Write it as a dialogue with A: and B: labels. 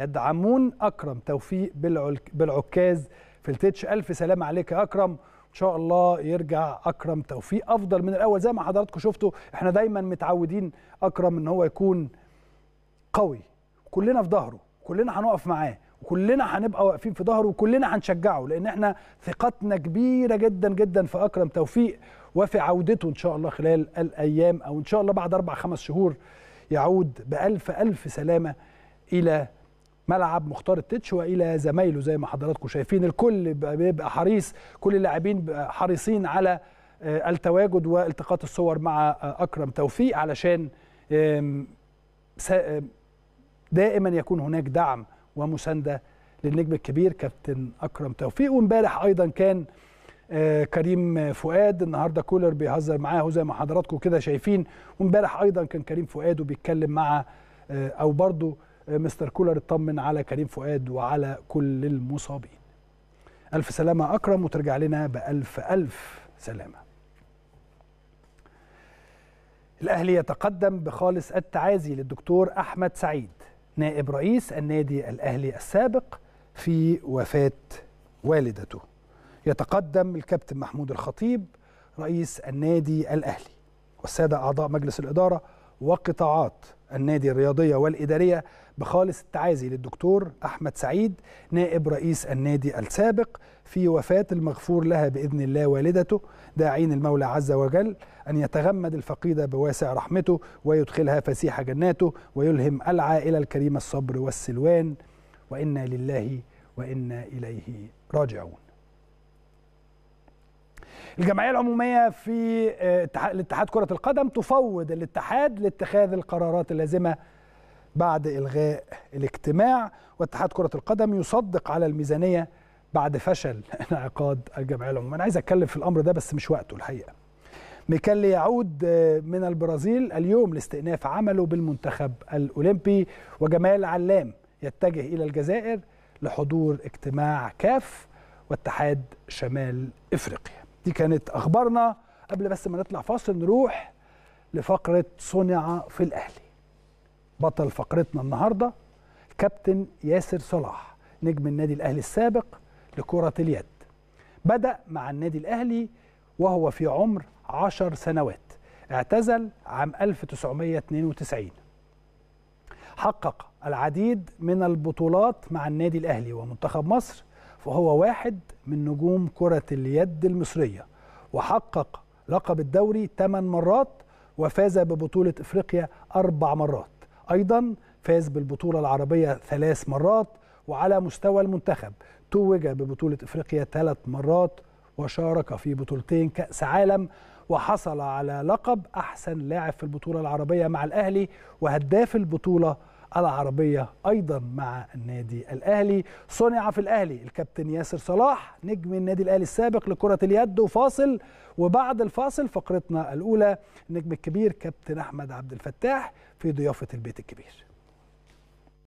A: يدعمون أكرم توفيق بالعكاز في التتش ألف سلام عليك يا أكرم ان شاء الله يرجع اكرم توفيق افضل من الاول زي ما حضراتكم شفتوا احنا دايما متعودين اكرم ان هو يكون قوي كلنا في ظهره كلنا هنقف معاه وكلنا هنبقى واقفين في ظهره وكلنا هنشجعه لان احنا ثقتنا كبيره جدا جدا في اكرم توفيق وفي عودته ان شاء الله خلال الايام او ان شاء الله بعد اربع خمس شهور يعود بالف الف سلامه الى ملعب مختار التتش والى زمايله زي ما حضراتكم شايفين الكل بيبقى حريص كل اللاعبين حريصين على آه، التواجد والتقاط الصور مع آه، اكرم توفيق علشان دائما يكون هناك دعم ومسانده للنجم الكبير كابتن اكرم توفيق وامبارح ايضا كان آه، كريم فؤاد النهارده كولر بيهزر معاه زي ما حضراتكم كده شايفين وامبارح ايضا كان كريم فؤاد وبيتكلم مع او برضه مستر كولر اطمن على كريم فؤاد وعلى كل المصابين ألف سلامة أكرم وترجع لنا بألف ألف سلامة الأهلي يتقدم بخالص التعازي للدكتور أحمد سعيد نائب رئيس النادي الأهلي السابق في وفاة والدته يتقدم الكابتن محمود الخطيب رئيس النادي الأهلي والسادة أعضاء مجلس الإدارة وقطاعات النادي الرياضيه والاداريه بخالص التعازي للدكتور احمد سعيد نائب رئيس النادي السابق في وفاه المغفور لها باذن الله والدته داعين المولى عز وجل ان يتغمد الفقيده بواسع رحمته ويدخلها فسيح جناته ويلهم العائله الكريمه الصبر والسلوان وانا لله وانا اليه راجعون الجمعيه العموميه في الاتحاد آه، كره القدم تفوض الاتحاد لاتخاذ القرارات اللازمه بعد الغاء الاجتماع واتحاد كره القدم يصدق على الميزانيه بعد فشل انعقاد الجمعيه العموميه انا عايز اتكلم في الامر ده بس مش وقته الحقيقه ميكالي يعود آه، من البرازيل اليوم لاستئناف عمله بالمنتخب الاولمبي وجمال علام يتجه الى الجزائر لحضور اجتماع كاف واتحاد شمال افريقيا دي كانت اخبارنا قبل بس ما نطلع فاصل نروح لفقره صنع في الاهلي بطل فقرتنا النهارده كابتن ياسر صلاح نجم النادي الاهلي السابق لكره اليد بدا مع النادي الاهلي وهو في عمر 10 سنوات اعتزل عام 1992 حقق العديد من البطولات مع النادي الاهلي ومنتخب مصر فهو واحد من نجوم كرة اليد المصرية وحقق لقب الدوري 8 مرات وفاز ببطولة إفريقيا أربع مرات أيضا فاز بالبطولة العربية ثلاث مرات وعلى مستوى المنتخب توج ببطولة إفريقيا ثلاث مرات وشارك في بطولتين كأس عالم وحصل على لقب أحسن لاعب في البطولة العربية مع الأهلي وهداف البطولة العربية أيضا مع النادي الأهلي صنع في الأهلي الكابتن ياسر صلاح نجم النادي الأهلي السابق لكرة اليد وفاصل وبعد الفاصل فقرتنا الأولى النجم الكبير كابتن أحمد عبد الفتاح في ضيافة البيت الكبير